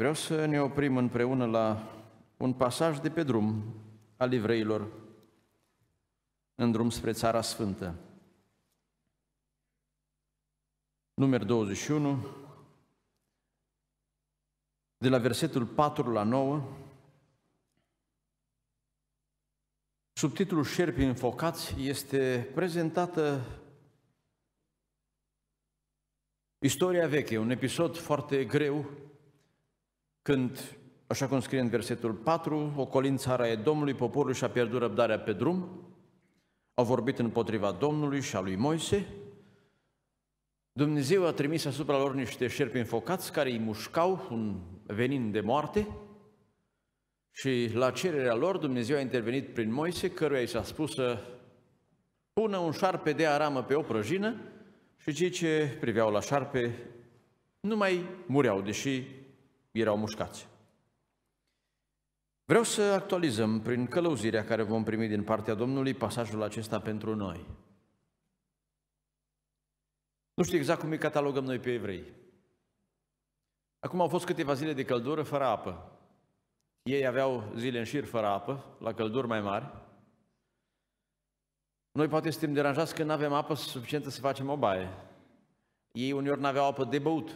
Vreau să ne oprim împreună la un pasaj de pe drum al evreilor în drum spre Țara Sfântă. Număr 21, de la versetul 4 la 9, subtitlul Șerpii înfocați este prezentată istoria veche, un episod foarte greu când, așa cum scrie în versetul 4, ocolind țara e Domnului, poporul și-a pierdut răbdarea pe drum, au vorbit împotriva Domnului și a lui Moise, Dumnezeu a trimis asupra lor niște șerpi înfocați care îi mușcau un venin de moarte și la cererea lor Dumnezeu a intervenit prin Moise, căruia i s-a spus să pună un șarpe de aramă pe o prăjină și cei ce priveau la șarpe nu mai mureau, deși erau mușcați. Vreau să actualizăm prin călăuzirea care vom primi din partea Domnului pasajul acesta pentru noi. Nu știu exact cum îi catalogăm noi pe evrei. Acum au fost câteva zile de căldură fără apă. Ei aveau zile în șir fără apă, la călduri mai mari. Noi poate suntem deranjați că nu avem apă suficientă să facem o baie. Ei uneori nu aveau apă de băut,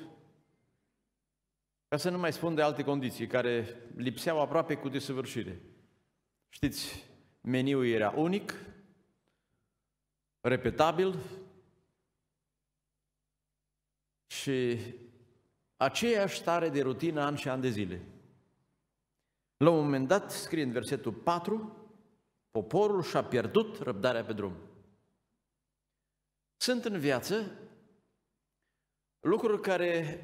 ca să nu mai spun de alte condiții care lipseau aproape cu desăvârșire. Știți, meniul era unic, repetabil și aceeași stare de rutină an și an de zile. La un moment dat, scrie în versetul 4, poporul și-a pierdut răbdarea pe drum. Sunt în viață lucruri care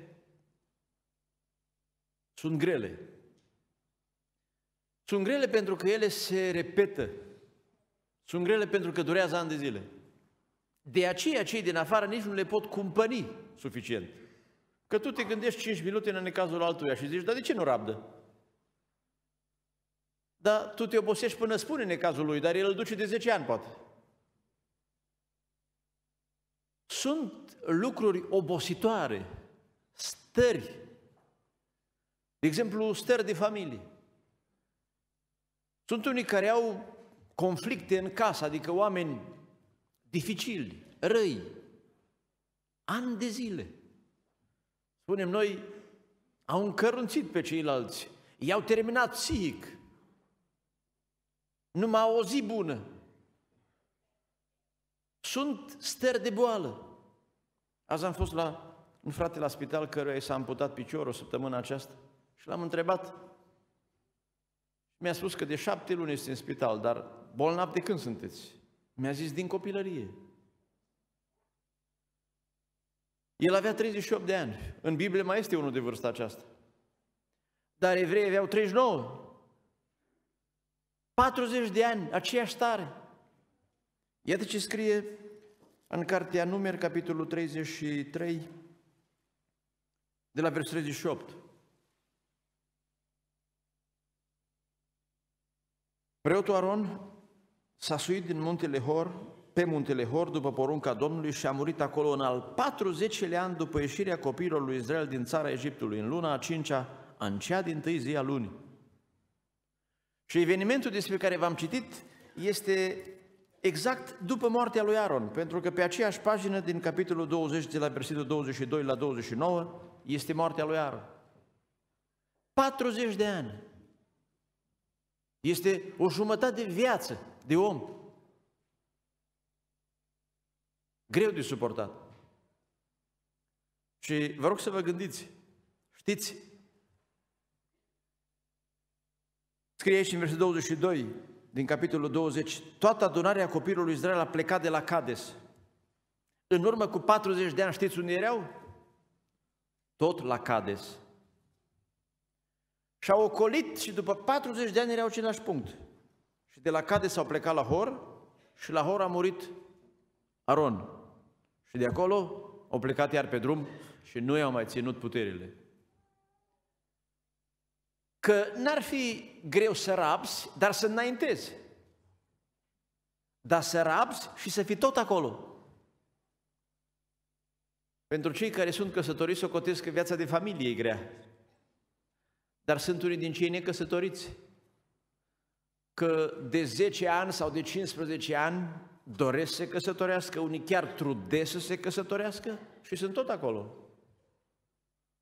sunt grele. Sunt grele pentru că ele se repetă. Sunt grele pentru că durează ani de zile. De aceea cei din afară nici nu le pot cumpăni suficient. Că tu te gândești 5 minute în necazul altuia și zici, dar de ce nu rabdă? Dar tu te obosești până spune necazul lui, dar el îl duce de 10 ani, poate. Sunt lucruri obositoare, stări de exemplu, stări de familie. Sunt unii care au conflicte în casă, adică oameni dificili, răi, ani de zile. Spunem noi, au încărunțit pe ceilalți, i-au terminat psihic, numai o zi bună. Sunt stări de boală. Azi am fost la un frate la spital căruia i s-a amputat piciorul săptămâna aceasta. Și l-am întrebat. Mi-a spus că de șapte luni este în spital, dar bolnav de când sunteți? Mi-a zis din copilărie. El avea 38 de ani. În Biblie mai este unul de vârsta aceasta. Dar evreii aveau 39. 40 de ani, aceeași stare. Iată ce scrie în cartea Numeri, capitolul 33, de la versetul 38. Preotul Aron s-a suit din muntele Hor, pe muntele Hor, după porunca Domnului și a murit acolo în al 40-lea an după ieșirea copiilor lui Israel din țara Egiptului, în luna a cincea, în cea din tâi zi a lunii. Și evenimentul despre care v-am citit este exact după moartea lui Aron, pentru că pe aceeași pagină din capitolul 20, de la versetul 22 la 29, este moartea lui Aron. 40 de ani. Este o jumătate de viață de om. Greu de suportat. Și vă rog să vă gândiți. Știți? Scrie și în versetul 22 din capitolul 20. Toată adunarea copilului Israel a plecat de la Cades. În urmă cu 40 de ani știți unde erau? Tot la Cades. Și-au ocolit și după 40 de ani erau același punct. Și de la Cade s-au plecat la Hor și la Hor a murit Aron. Și de acolo au plecat iar pe drum și nu i-au mai ținut puterile. Că n-ar fi greu să rabzi, dar să înaintezi. Dar să rabzi și să fii tot acolo. Pentru cei care sunt căsătoriți, o cotesc că viața de familie e grea. Dar sunt unii din cei necăsătoriți că de 10 ani sau de 15 ani doresc să se căsătorească, unii chiar trudesc să se căsătorească și sunt tot acolo.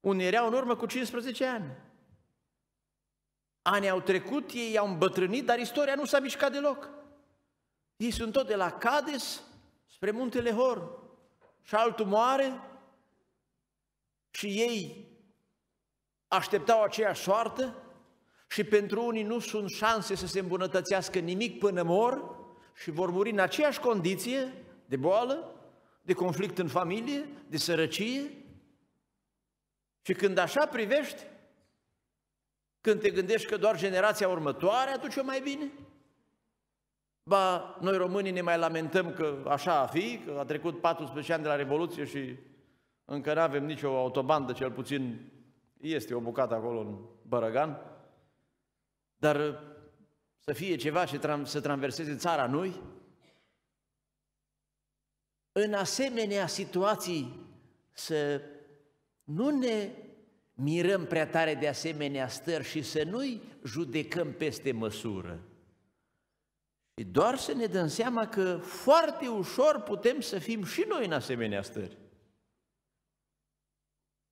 Unii erau în urmă cu 15 ani. Anii au trecut, ei au îmbătrânit, dar istoria nu s-a mișcat deloc. Ei sunt tot de la Cades spre muntele Hor. Și altul moare și ei așteptau aceeași soartă și pentru unii nu sunt șanse să se îmbunătățească nimic până mor și vor muri în aceeași condiție de boală, de conflict în familie, de sărăcie. Și când așa privești, când te gândești că doar generația următoare aduce mai bine, ba, noi românii ne mai lamentăm că așa a fi, că a trecut 14 ani de la Revoluție și încă nu avem nicio autobandă, cel puțin este o bucată acolo în Bărăgan, dar uh, să fie ceva ce tram, să traverseze țara noi, în asemenea situații să nu ne mirăm prea tare de asemenea stări și să nu-i judecăm peste măsură. doar să ne dăm seama că foarte ușor putem să fim și noi în asemenea stări.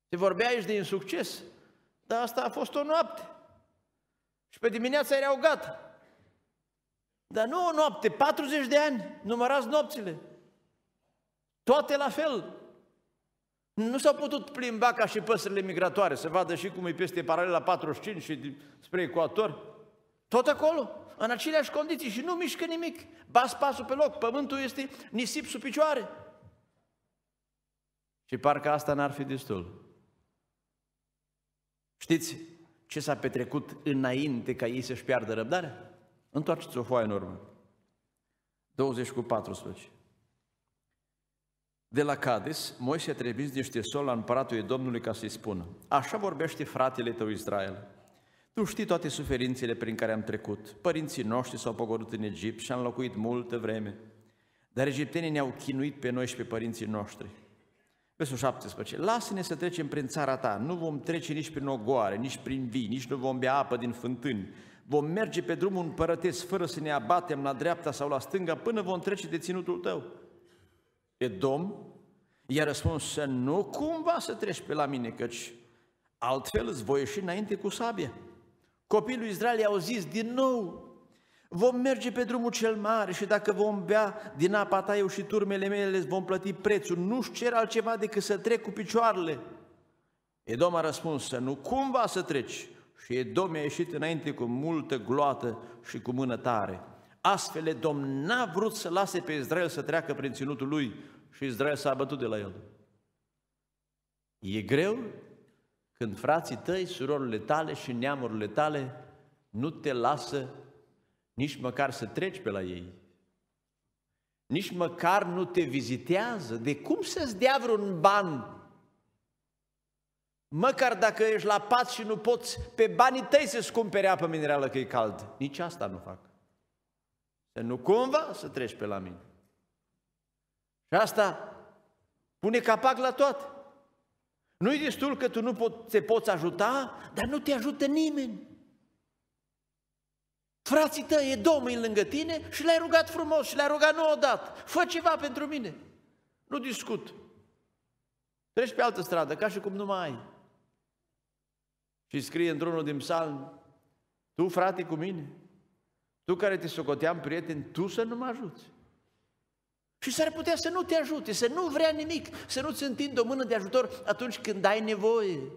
Se vorbea aici de insucces, dar asta a fost o noapte. Și pe dimineața erau gata. Dar nu o noapte, 40 de ani, numărați nopțile. Toate la fel. Nu s-au putut plimba ca și păsările migratoare, să vadă și cum e peste paralela 45 și spre ecuator. Tot acolo, în aceleași condiții și nu mișcă nimic. Bas pasul pe loc, pământul este nisip sub picioare. Și parcă asta n-ar fi destul. Știți ce s-a petrecut înainte ca ei să-și piardă răbdarea? Întoarceți o foaie în urmă. 20 cu 14. De la Cades, Moise a trebuit niște sol la împăratul Domnului ca să-i spună, așa vorbește fratele tău Israel. Tu știi toate suferințele prin care am trecut. Părinții noștri s-au pogorât în Egipt și am locuit multă vreme. Dar egiptenii ne-au chinuit pe noi și pe părinții noștri. Versul 17. Lasă-ne să trecem prin țara ta. Nu vom trece nici prin ogoare, nici prin vii, nici nu vom bea apă din fântâni. Vom merge pe drumul împărătesc fără să ne abatem la dreapta sau la stânga până vom trece de ținutul tău. E domn? I-a răspuns să nu cumva să treci pe la mine, căci altfel îți voi ieși înainte cu sabie. Copilul Israel i-au zis din nou, Vom merge pe drumul cel mare și dacă vom bea din apa ta, eu și turmele mele le vom plăti prețul. Nu-și cer altceva decât să trec cu picioarele. Edom a răspuns să nu cumva să treci. Și Edom a ieșit înainte cu multă gloată și cu mână tare. Astfel Edom n-a vrut să lase pe Israel să treacă prin ținutul lui și Israel s-a bătut de la el. E greu când frații tăi, surorile tale și neamurile tale nu te lasă nici măcar să treci pe la ei, nici măcar nu te vizitează. De cum să-ți dea vreun ban? Măcar dacă ești la pat și nu poți pe banii tăi să-ți cumpere apă minerală că e cald. Nici asta nu fac. Să nu cumva să treci pe la mine. Și asta pune capac la toate. Nu-i destul că tu nu te poți ajuta, dar nu te ajută nimeni. Frații tăi, e Domnul lângă tine și l-ai rugat frumos și l-ai rugat nu odată. Fă ceva pentru mine. Nu discut. Treci pe altă stradă, ca și cum nu mai ai. Și scrie într-unul din psalm, tu, frate, cu mine, tu care te socoteam prieten, tu să nu mă ajuți. Și s-ar putea să nu te ajute, să nu vrea nimic, să nu-ți întindă o mână de ajutor atunci când ai nevoie.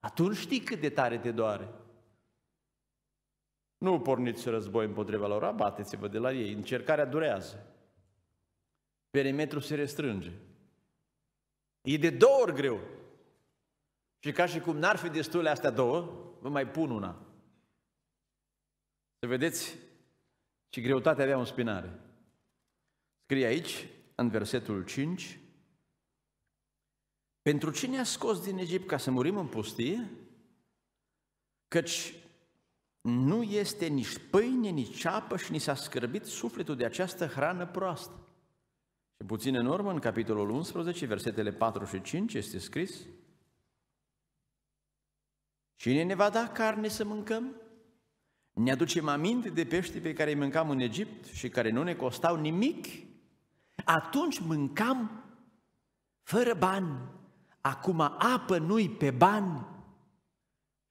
Atunci știi cât de tare te doare. Nu porniți război împotriva lor, abateți-vă de la ei. Încercarea durează. Perimetrul se restrânge. E de două ori greu. Și ca și cum n-ar fi destule astea două, vă mai pun una. Să vedeți ce greutate avea în spinare. Scrie aici, în versetul 5, Pentru cine a scos din Egipt ca să murim în pustie? Căci nu este nici pâine, nici apă și ni s-a scârbit sufletul de această hrană proastă. Și puțin în urmă, în capitolul 11, versetele 4 și 5, este scris Cine ne va da carne să mâncăm? Ne aducem aminte de pești pe care îi mâncam în Egipt și care nu ne costau nimic? Atunci mâncam fără bani, acum apă nu-i pe bani,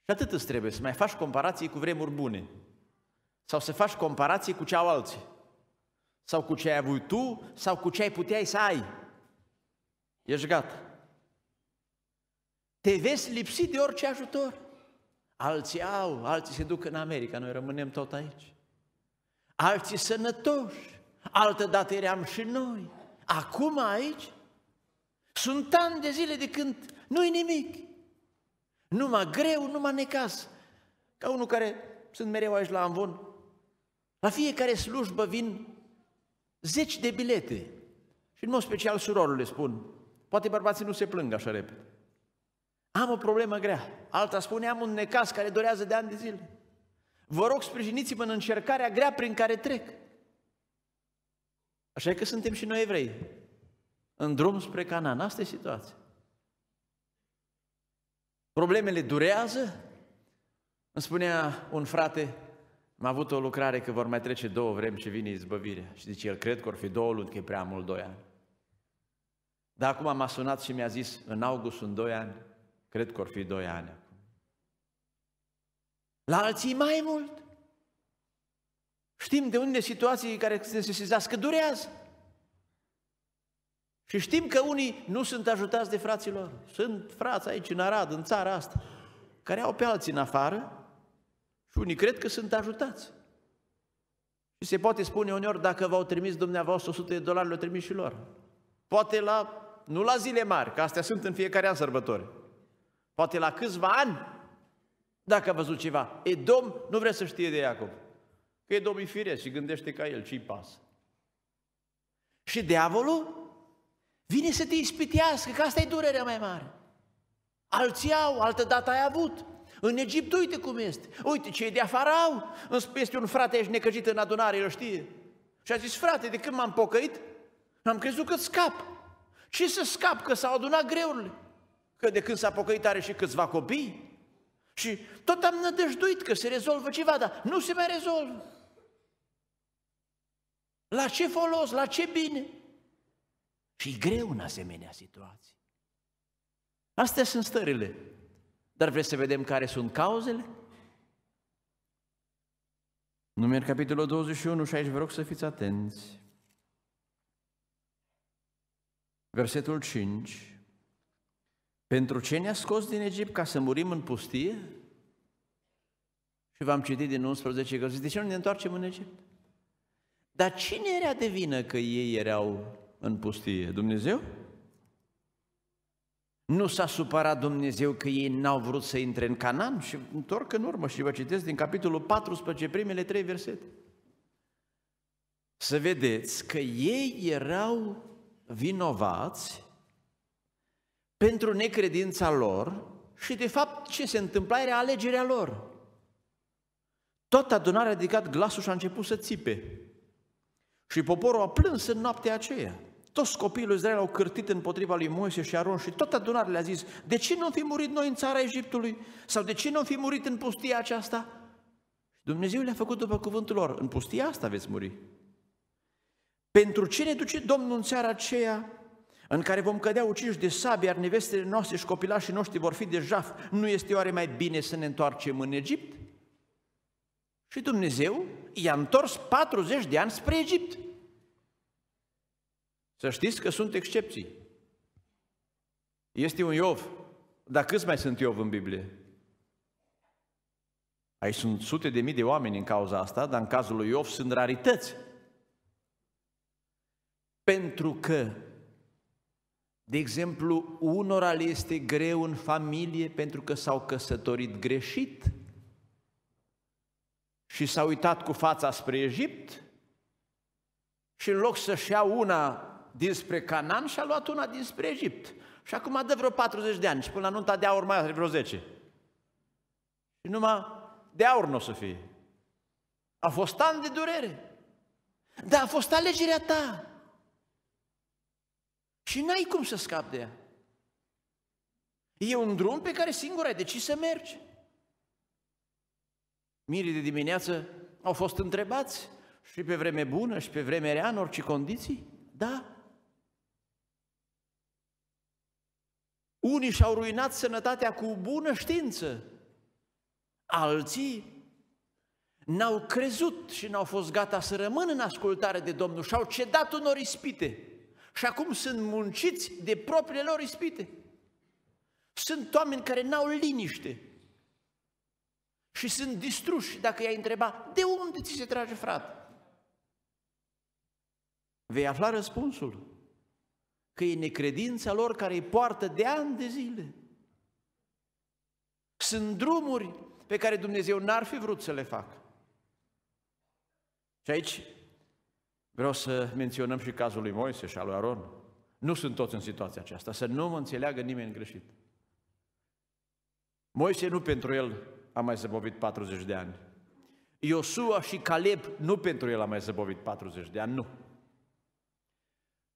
și atât îți trebuie, să mai faci comparații cu vremuri bune. Sau să faci comparații cu ce au alții. Sau cu ce ai avut tu, sau cu ce ai putea să ai. Ești gata. Te vezi lipsit de orice ajutor. Alții au, alții se duc în America, noi rămânem tot aici. Alții sănătoși, altă dată eram și noi. Acum aici sunt ani de zile de când nu-i nimic. Numai greu, numai necaz. Ca unul care sunt mereu aici la Amvon. La fiecare slujbă vin zeci de bilete. Și în mod special surorul le spun. Poate bărbații nu se plâng așa repede. Am o problemă grea. Alta spune, am un necaz care durează de ani de zile. Vă rog, sprijiniți-mă în încercarea grea prin care trec. Așa că suntem și noi evrei. În drum spre Canaan. Asta e situația. Problemele durează? Îmi spunea un frate, a avut o lucrare că vor mai trece două vremi și vine izbăvirea. Și zice, el cred că vor fi două luni, că e prea mult doi ani. Dar acum m-a sunat și mi-a zis, în august sunt doi ani, cred că vor fi doi ani acum. La alții mai mult. Știm de unde situații care se sesizează, că durează. Și știm că unii nu sunt ajutați de fraților. Sunt frați aici în Arad, în țara asta, care au pe alții în afară și unii cred că sunt ajutați. Și se poate spune uneori, dacă v-au trimis dumneavoastră 100 de dolari, le-au trimis și lor. Poate la, nu la zile mari, că astea sunt în fiecare an sărbători. Poate la câțiva ani, dacă a văzut ceva. E domn, nu vrea să știe de Iacob. Că e domn firesc și gândește ca el, ce-i pasă. Și diavolul Vine să te ispitească, că asta e durerea mai mare. Alții au, altă dată ai avut. În Egipt, uite cum este. Uite, e de afară au. Este un frate, ești necăjit în adunare, el știe. Și a zis, frate, de când m-am pocăit, am crezut că scap. Ce să scap, că s-au adunat greurile? Că de când s-a pocăit are și câțiva copii. Și tot am nădăjduit că se rezolvă ceva, dar nu se mai rezolvă. La ce folos, la ce bine? Și e greu în asemenea situații. Astea sunt stările. Dar vreți să vedem care sunt cauzele? Numer capitolul 21 și aici vă rog să fiți atenți. Versetul 5. Pentru ce ne-a scos din Egipt ca să murim în pustie? Și v-am citit din 11 că de ce nu ne întoarcem în Egipt? Dar cine era de vină că ei erau în pustie? Dumnezeu? Nu s-a supărat Dumnezeu că ei n-au vrut să intre în Canaan? Și întorc în urmă și vă citesc din capitolul 14, primele trei versete. Să vedeți că ei erau vinovați pentru necredința lor și de fapt ce se întâmpla era alegerea lor. Tot adunarea a ridicat glasul și a început să țipe. Și poporul a plâns în noaptea aceea. Toți copiii lui Israel au cârtit împotriva lui Moise și Aron și toată adunarea le-a zis, de ce nu am fi murit noi în țara Egiptului? Sau de ce nu am fi murit în pustia aceasta? Dumnezeu le-a făcut după cuvântul lor, în pustia asta veți muri. Pentru ce ne duce Domnul în țara aceea în care vom cădea uciși de sabie, iar nevestele noastre și copilașii noștri vor fi de jaf, nu este oare mai bine să ne întoarcem în Egipt? Și Dumnezeu i-a întors 40 de ani spre Egipt. Să știți că sunt excepții. Este un Iov. Dar câți mai sunt Iov în Biblie? Aici sunt sute de mii de oameni în cauza asta, dar în cazul lui Iov sunt rarități. Pentru că, de exemplu, unora le este greu în familie pentru că s-au căsătorit greșit și s-au uitat cu fața spre Egipt și în loc să-și ia una dinspre Canaan și a luat una dinspre Egipt. Și acum dă vreo 40 de ani și până la nunta de aur mai are vreo 10. Și numai de aur nu o să fie. A fost an de durere. Dar a fost alegerea ta. Și n-ai cum să scapi de ea. E un drum pe care singur ai decis să mergi. Mirii de dimineață au fost întrebați și pe vreme bună și pe vreme rea, în orice condiții. Da, Unii și-au ruinat sănătatea cu bună știință, alții n-au crezut și n-au fost gata să rămână în ascultare de Domnul și au cedat unor ispite. Și acum sunt munciți de propriile lor ispite. Sunt oameni care n-au liniște și sunt distruși dacă i-ai întreba, de unde ți se trage frate? Vei afla răspunsul că e necredința lor care îi poartă de ani de zile. Sunt drumuri pe care Dumnezeu n-ar fi vrut să le facă. Și aici vreau să menționăm și cazul lui Moise și al lui Aron. Nu sunt toți în situația aceasta, să nu mă înțeleagă nimeni greșit. Moise nu pentru el a mai zăbovit 40 de ani. Iosua și Caleb nu pentru el a mai zăbovit 40 de ani, nu.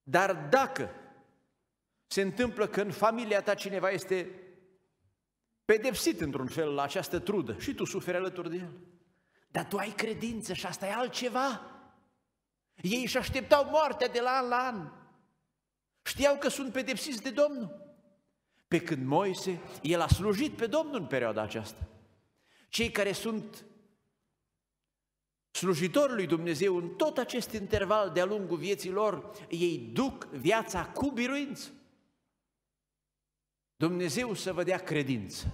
Dar dacă se întâmplă că în familia ta cineva este pedepsit într-un fel la această trudă și tu suferi alături de el. Dar tu ai credință și asta e altceva. Ei își așteptau moartea de la an la an. Știau că sunt pedepsiți de Domnul. Pe când Moise, el a slujit pe Domnul în perioada aceasta. Cei care sunt slujitorii lui Dumnezeu în tot acest interval de-a lungul vieții lor, ei duc viața cu biruință. Dumnezeu să vă dea credință.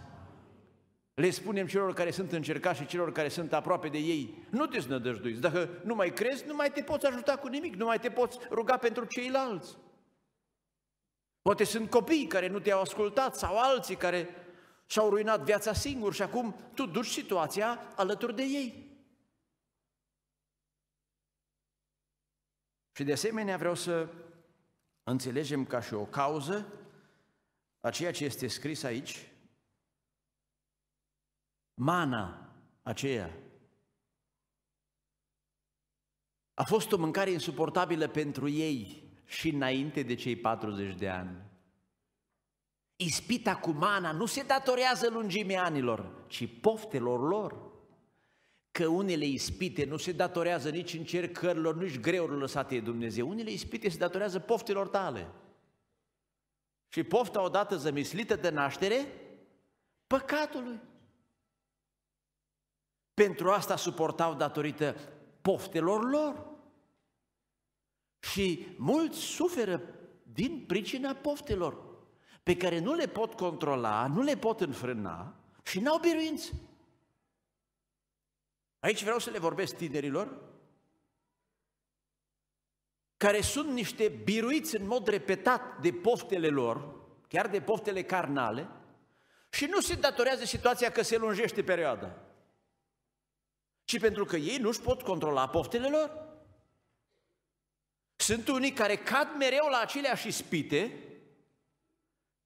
Le spunem celor care sunt încercați și celor care sunt aproape de ei, nu te znădăjduiți, dacă nu mai crezi, nu mai te poți ajuta cu nimic, nu mai te poți ruga pentru ceilalți. Poate sunt copii care nu te-au ascultat sau alții care și-au ruinat viața singur și acum tu duci situația alături de ei. Și de asemenea vreau să înțelegem ca și o cauză la ceea ce este scris aici? Mana aceea a fost o mâncare insuportabilă pentru ei și înainte de cei 40 de ani. Ispita cu mana nu se datorează lungimii anilor, ci poftelor lor. Că unele ispite nu se datorează nici încercărilor, nici greurilor lăsate de Dumnezeu. Unele ispite se datorează poftelor tale și pofta odată zămislită de naștere păcatului. Pentru asta suportau datorită poftelor lor. Și mulți suferă din pricina poftelor, pe care nu le pot controla, nu le pot înfrâna și n-au biruință. Aici vreau să le vorbesc tinerilor care sunt niște biruiți în mod repetat de poftele lor, chiar de poftele carnale, și nu se datorează situația că se lungește perioada, ci pentru că ei nu-și pot controla poftele lor. Sunt unii care cad mereu la aceleași spite,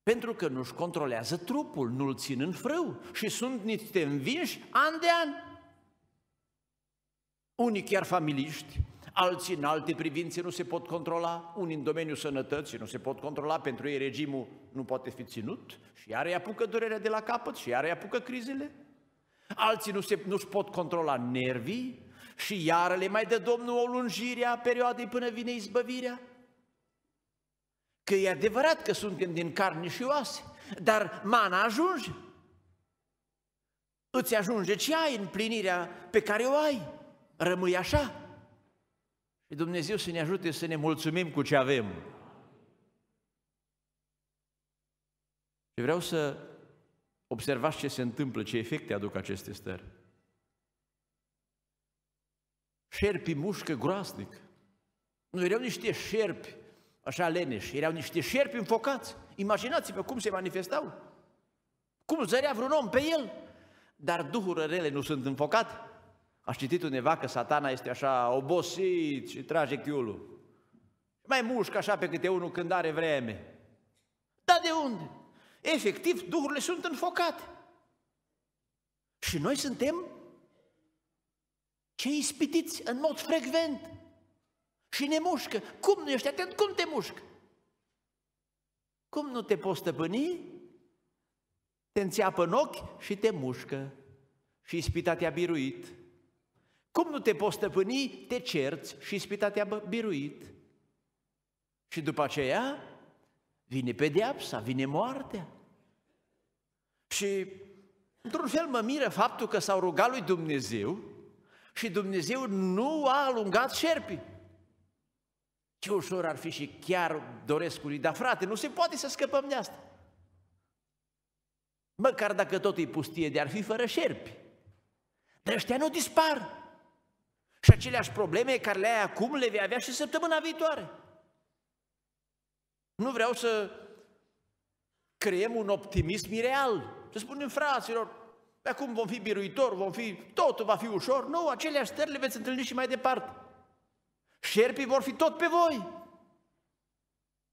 pentru că nu-și controlează trupul, nu-l țin în frâu și sunt niște învinși an de an. Unii chiar familiști, alții în alte privințe nu se pot controla, unii în domeniul sănătății nu se pot controla, pentru ei regimul nu poate fi ținut și iar îi apucă durerea de la capăt și iar îi apucă crizele. Alții nu se, nu-și pot controla nervii și iar le mai dă Domnul o lungire a perioadei până vine izbăvirea. Că e adevărat că suntem din carne și oase, dar mana ajunge. Îți ajunge ce ai, împlinirea pe care o ai. Rămâi așa. Și Dumnezeu să ne ajute să ne mulțumim cu ce avem. Și vreau să observați ce se întâmplă, ce efecte aduc aceste stări. Șerpi mușcă groaznic. Nu erau niște șerpi așa leneși, erau niște șerpi înfocați. Imaginați-vă cum se manifestau. Cum zărea vreun om pe el. Dar duhurile rele nu sunt înfocate. Aș citit undeva că satana este așa obosit și trage chiulul. Mai mușcă așa pe câte unul când are vreme. Dar de unde? Efectiv, duhurile sunt înfocate. Și noi suntem cei ispitiți în mod frecvent. Și ne mușcă. Cum nu ești atent? Cum te mușcă? Cum nu te poți stăpâni? Te înțeapă în ochi și te mușcă. Și ispita te-a biruit. Cum nu te poți stăpâni? Te cerți și ispita te-a biruit. Și după aceea vine pedeapsa, vine moartea. Și într-un fel mă miră faptul că s-au rugat lui Dumnezeu și Dumnezeu nu a alungat șerpii. Ce ușor ar fi și chiar doresc lui, dar frate, nu se poate să scăpăm de asta. Măcar dacă tot e pustie de ar fi fără șerpi. Dar ăștia nu dispar și aceleași probleme care le ai acum le vei avea și săptămâna viitoare. Nu vreau să creăm un optimism ireal. Să spunem fraților, acum vom fi biruitori, vom fi, totul va fi ușor. Nu, aceleași stări le veți întâlni și mai departe. Șerpii vor fi tot pe voi.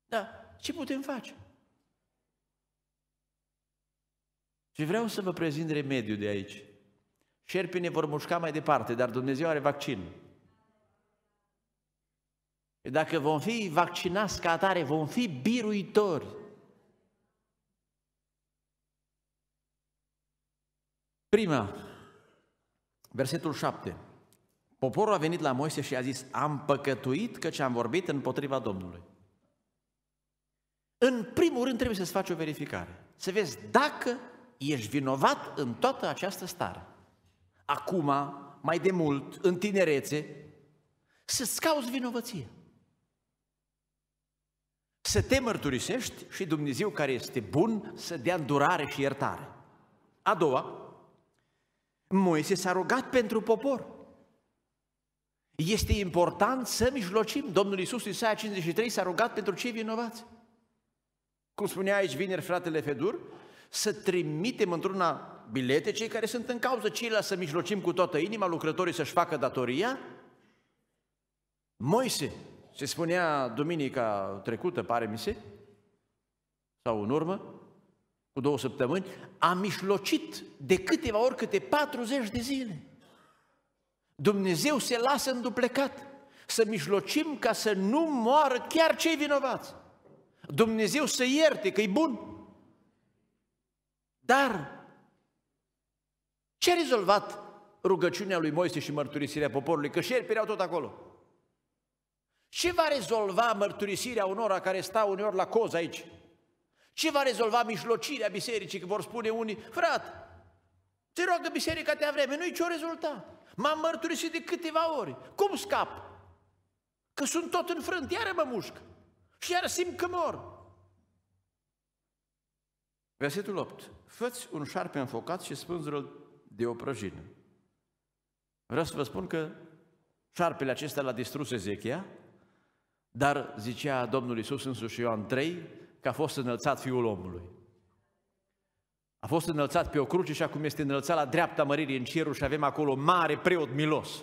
Da, ce putem face? Și vreau să vă prezint remediul de aici. Șerpii vor mușca mai departe, dar Dumnezeu are vaccin. Dacă vom fi vaccinați ca atare, vom fi biruitori. Prima, versetul 7. Poporul a venit la Moise și a zis, am păcătuit ce am vorbit împotriva Domnului. În primul rând trebuie să-ți faci o verificare, să vezi dacă ești vinovat în toată această stare acum, mai de mult, în tinerețe, să-ți cauți vinovăție. Să te mărturisești și Dumnezeu care este bun să dea îndurare și iertare. A doua, Moise s-a rugat pentru popor. Este important să mijlocim. Domnul Iisus, Isaia 53, s-a rugat pentru cei vinovați. Cum spunea aici vineri fratele Fedur, să trimitem într-una bilete cei care sunt în cauză, ceilalți să mijlocim cu toată inima, lucrătorii să-și facă datoria? Moise, se spunea duminica trecută, pare mi se, sau în urmă, cu două săptămâni, a mișlocit de câteva ori câte 40 de zile. Dumnezeu se lasă înduplecat să mișlocim ca să nu moară chiar cei vinovați. Dumnezeu să ierte că e bun. Dar ce a rezolvat rugăciunea lui Moise și mărturisirea poporului? Că șerpi erau tot acolo. Ce va rezolva mărturisirea unora care stau uneori la coz aici? Ce va rezolva mijlocirea bisericii? Că vor spune unii, frate, te rog biserica te-a vreme, nu-i ce-o rezulta. M-am mărturisit de câteva ori. Cum scap? Că sunt tot frânt, iară mă mușc. Și iară simt că mor. Versetul 8. Făți un șarpe înfocat și spânzură-l de o prăjină. Vreau să vă spun că șarpele acesta l-a distrus Ezechia, dar zicea Domnul Iisus însuși Ioan 3 că a fost înălțat Fiul omului. A fost înălțat pe o cruce și acum este înălțat la dreapta măririi în cerul și avem acolo mare preot milos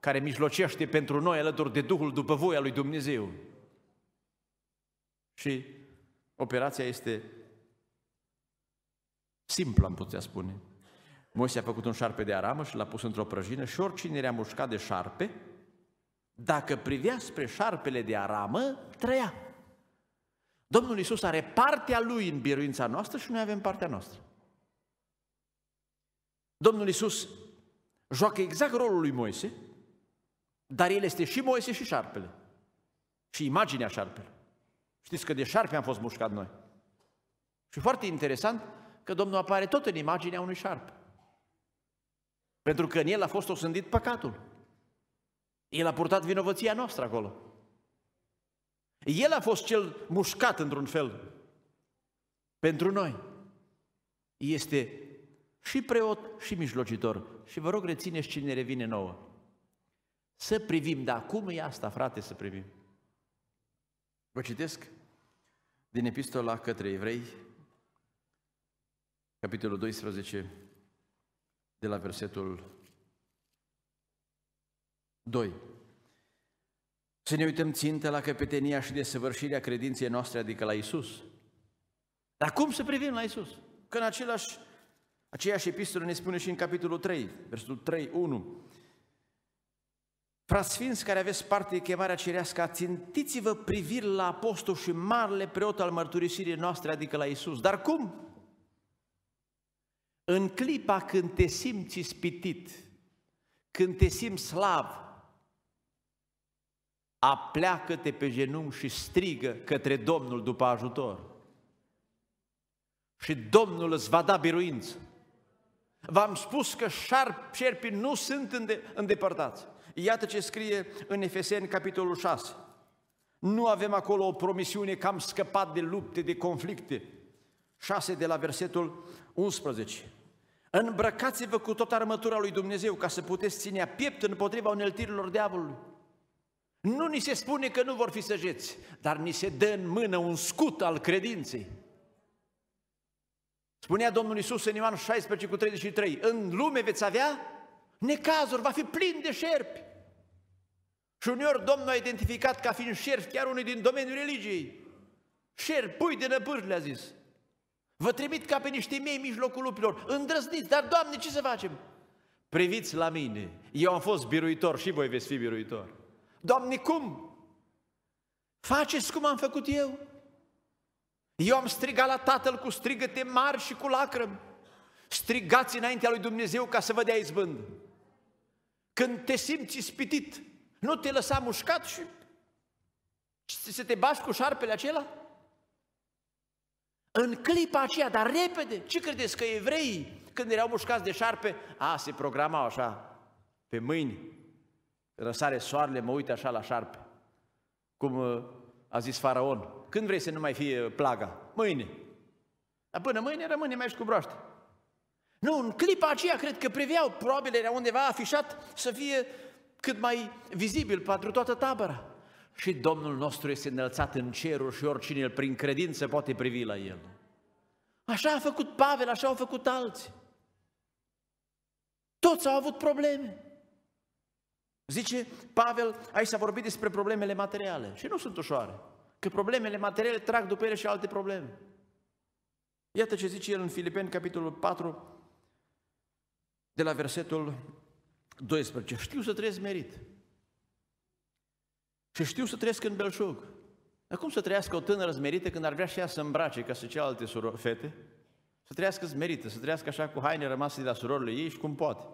care mijlocește pentru noi alături de Duhul după voia lui Dumnezeu. Și operația este simplă, am putea spune. Moise a făcut un șarpe de aramă și l-a pus într-o prăjină și oricine era mușcat de șarpe, dacă privea spre șarpele de aramă, trăia. Domnul Isus are partea Lui în biruința noastră și noi avem partea noastră. Domnul Isus joacă exact rolul lui Moise, dar el este și Moise și șarpele. Și imaginea șarpele. Știți că de șarpe am fost mușcat noi. Și foarte interesant că Domnul apare tot în imaginea unui șarpe. Pentru că în el a fost osândit păcatul. El a purtat vinovăția noastră acolo. El a fost cel mușcat într-un fel pentru noi. Este și preot și mijlocitor. Și vă rog, rețineți ce ne revine nouă. Să privim, dar cum e asta, frate, să privim? Vă citesc din epistola către evrei, capitolul 12, de la versetul 2. Să ne uităm țintă la căpetenia și desăvârșirea credinței noastre, adică la Isus. Dar cum să privim la Isus? Că în același, aceeași epistolă ne spune și în capitolul 3, versetul 3, 1. Frasfinți care aveți parte de chemarea cerească, țintiți-vă priviri la apostol și marele preot al mărturisirii noastre, adică la Isus. Dar cum? În clipa când te simți ispitit, când te simți slav, apleacă-te pe genunchi și strigă către Domnul după ajutor. Și Domnul îți va da biruință. V-am spus că șarp, șerpii nu sunt înde- îndepărtați. Iată ce scrie în Efeseni, capitolul 6. Nu avem acolo o promisiune că am scăpat de lupte, de conflicte. 6 de la versetul 11. Îmbrăcați-vă cu toată armătura lui Dumnezeu ca să puteți ținea piept împotriva uneltirilor diavolului. Nu ni se spune că nu vor fi săgeți, dar ni se dă în mână un scut al credinței. Spunea Domnul Isus în Ioan 16 cu 33, în lume veți avea necazuri, va fi plin de șerpi. Și uneori Domnul a identificat ca fiind șerpi chiar unul din domeniul religiei. Șerpi, pui de năpârci, le-a zis. Vă trimit ca pe niște mei în mijlocul lupilor. Îndrăzniți, dar Doamne, ce să facem? Priviți la mine, eu am fost biruitor și voi veți fi biruitor. Doamne, cum? Faceți cum am făcut eu. Eu am strigat la Tatăl cu strigăte mari și cu lacrimi. Strigați înaintea lui Dumnezeu ca să vă dea izbând. Când te simți ispitit, nu te lăsa mușcat și să te bași cu șarpele acela? În clipa aceea, dar repede, ce credeți că evreii, când erau mușcați de șarpe, a, se programau așa, pe mâini, răsare soarele, mă uit așa la șarpe. Cum uh, a zis faraon, când vrei să nu mai fie uh, plaga? Mâine. Dar până mâine rămâne mai și cu broaște. Nu, în clipa aceea cred că priveau, probabil era undeva afișat să fie cât mai vizibil pentru toată tabăra. Și Domnul nostru este înălțat în ceruri și oricine prin credință poate privi la El. Așa a făcut Pavel, așa au făcut alții. Toți au avut probleme. Zice Pavel, aici s-a vorbit despre problemele materiale și nu sunt ușoare. Că problemele materiale trag după ele și alte probleme. Iată ce zice el în Filipeni, capitolul 4, de la versetul 12. Știu să trăiesc merit. Și știu să trăiesc în belșug. Dar cum să trăiască o tânără zmerită când ar vrea și ea să îmbrace ca să cealaltă suro- fete? Să trăiască zmerită, să trăiască așa cu haine rămase de la surorile ei și cum poate.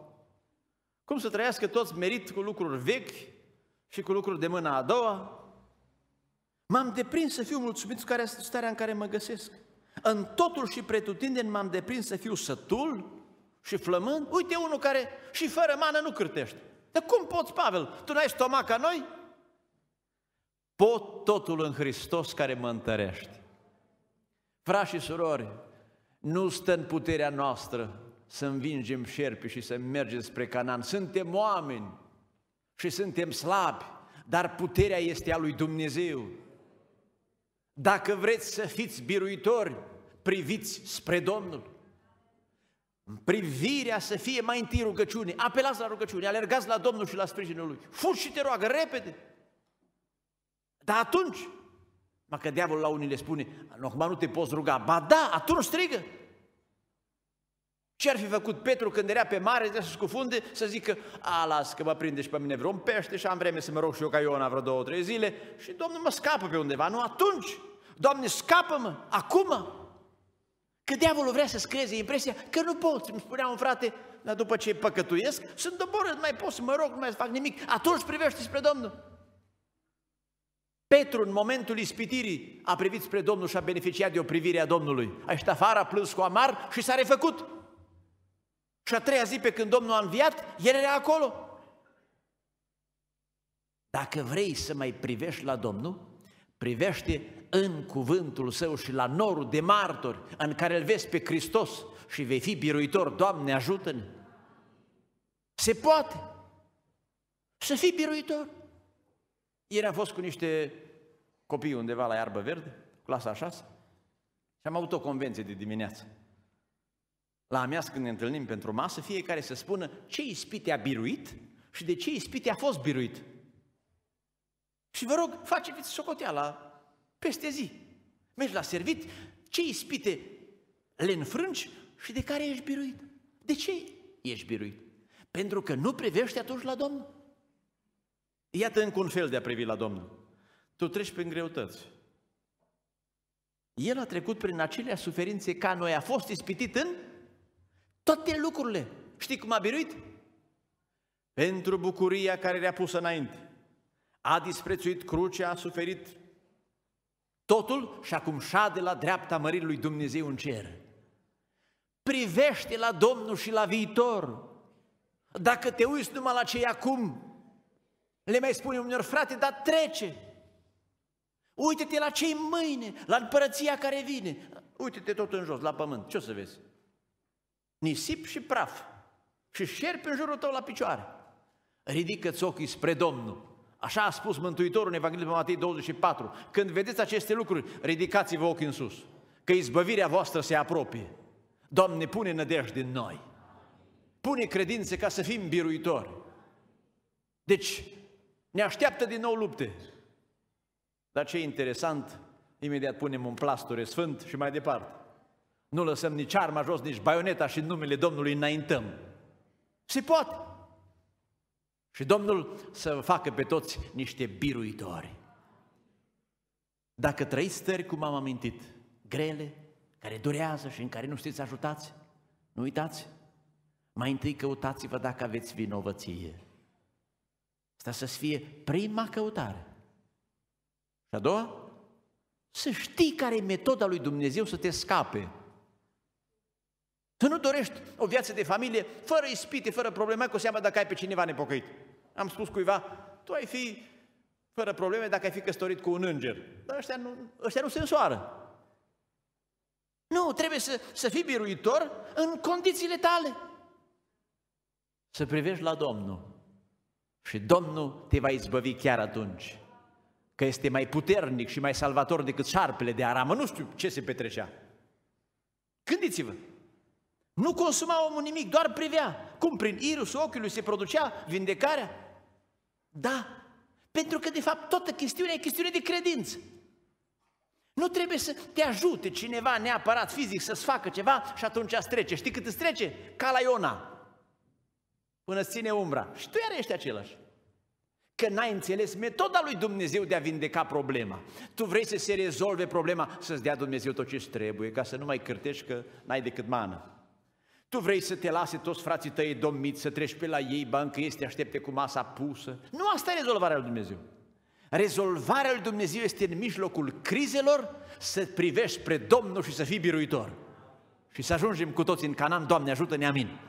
Cum să trăiască toți merit cu lucruri vechi și cu lucruri de mâna a doua? M-am deprins să fiu mulțumit care starea în care mă găsesc. În totul și pretutindeni m-am deprins să fiu sătul și flămând. Uite unul care și fără mană nu cârtește. Dar cum poți, Pavel? Tu n-ai stomac ca noi? Pot totul în Hristos care mă întărește. Frați și surori, nu stă în puterea noastră să învingem șerpi și să mergem spre Canaan. Suntem oameni și suntem slabi, dar puterea este a lui Dumnezeu. Dacă vreți să fiți biruitori, priviți spre Domnul. Privirea să fie mai întâi rugăciune, apelați la rugăciune, alergați la Domnul și la sprijinul Lui. Fugi și te roagă repede! Dar atunci, mă că diavolul la unii le spune, acum nu te poți ruga. Ba da, atunci strigă. Ce ar fi făcut Petru când era pe mare, să scufunde, să zică, a, las că mă prinde și pe mine vreun pește și am vreme să mă rog și eu ca Iona vreo două, trei zile și Domnul mă scapă pe undeva. Nu atunci, Doamne, scapă-mă, acum. Că diavolul vrea să-ți creeze impresia că nu pot. Îmi spunea un frate, dar după ce păcătuiesc, sunt doborât, nu mai pot să mă rog, nu mai fac nimic. Atunci privește spre Domnul. Petru, în momentul ispitirii, a privit spre Domnul și a beneficiat de o privire a Domnului. A ieșit afară, a plâns cu amar și s-a refăcut. Și a treia zi, pe când Domnul a înviat, el era acolo. Dacă vrei să mai privești la Domnul, privește în cuvântul său și la norul de martori în care îl vezi pe Hristos și vei fi biruitor. Doamne, ajută-ne! Se poate să fii biruitor. Ieri am fost cu niște copii undeva la Iarbă Verde, clasa 6, și am avut o convenție de dimineață. La amiază când ne întâlnim pentru masă, fiecare să spună ce ispite a biruit și de ce ispite a fost biruit. Și vă rog, faceți socoteala peste zi. Mergi la servit, ce ispite le înfrângi și de care ești biruit. De ce ești biruit? Pentru că nu privești atunci la Domnul. Iată încă un fel de a privi la Domnul. Tu treci prin greutăți. El a trecut prin acelea suferințe ca noi, a fost ispitit în toate lucrurile. Știi cum a biruit? Pentru bucuria care le-a pus înainte. A disprețuit crucea, a suferit totul și acum șade la dreapta mării lui Dumnezeu în cer. Privește la Domnul și la viitor. Dacă te uiți numai la ce acum, le mai spune unor frate, dar trece. Uite-te la cei mâine, la împărăția care vine. Uite-te tot în jos, la pământ. Ce o să vezi? Nisip și praf. Și șerpi în jurul tău la picioare. Ridică-ți ochii spre Domnul. Așa a spus Mântuitorul în Evanghelia Matei 24. Când vedeți aceste lucruri, ridicați-vă ochii în sus, că izbăvirea voastră se apropie. Doamne, pune nădejde în noi. Pune credințe ca să fim biruitori. Deci, ne așteaptă din nou lupte. Dar ce interesant, imediat punem un plasture sfânt și mai departe. Nu lăsăm nici arma jos, nici baioneta și numele Domnului înaintăm. Se poate. Și Domnul să facă pe toți niște biruitori. Dacă trăiți stări, cum am amintit, grele, care durează și în care nu știți ajutați, nu uitați, mai întâi căutați-vă dacă aveți vinovăție asta să fie prima căutare. Și a doua, să știi care e metoda lui Dumnezeu să te scape. Să nu dorești o viață de familie fără ispite, fără probleme, cu seama dacă ai pe cineva nepocăit. Am spus cuiva, tu ai fi fără probleme dacă ai fi căsătorit cu un înger. Dar ăștia nu, ăștia nu se însoară. Nu, trebuie să, să fii biruitor în condițiile tale. Să privești la Domnul. Și Domnul te va izbăvi chiar atunci, că este mai puternic și mai salvator decât șarpele de aramă. Nu știu ce se petrecea. Gândiți-vă! Nu consuma omul nimic, doar privea. Cum prin irusul ochiului se producea vindecarea? Da, pentru că de fapt toată chestiunea e chestiune de credință. Nu trebuie să te ajute cineva neapărat fizic să-ți facă ceva și atunci îți trece. Știi cât îți trece? Ca la Iona până ține umbra. Și tu iar ești același. Că n-ai înțeles metoda lui Dumnezeu de a vindeca problema. Tu vrei să se rezolve problema, să-ți dea Dumnezeu tot ce trebuie, ca să nu mai cârtești că n-ai decât mană. Tu vrei să te lase toți frații tăi domniți, să treci pe la ei, bancă este, aștepte cu masa pusă. Nu asta e rezolvarea lui Dumnezeu. Rezolvarea lui Dumnezeu este în mijlocul crizelor să privești spre Domnul și să fii biruitor. Și să ajungem cu toți în Canaan, Doamne ajută-ne, amin.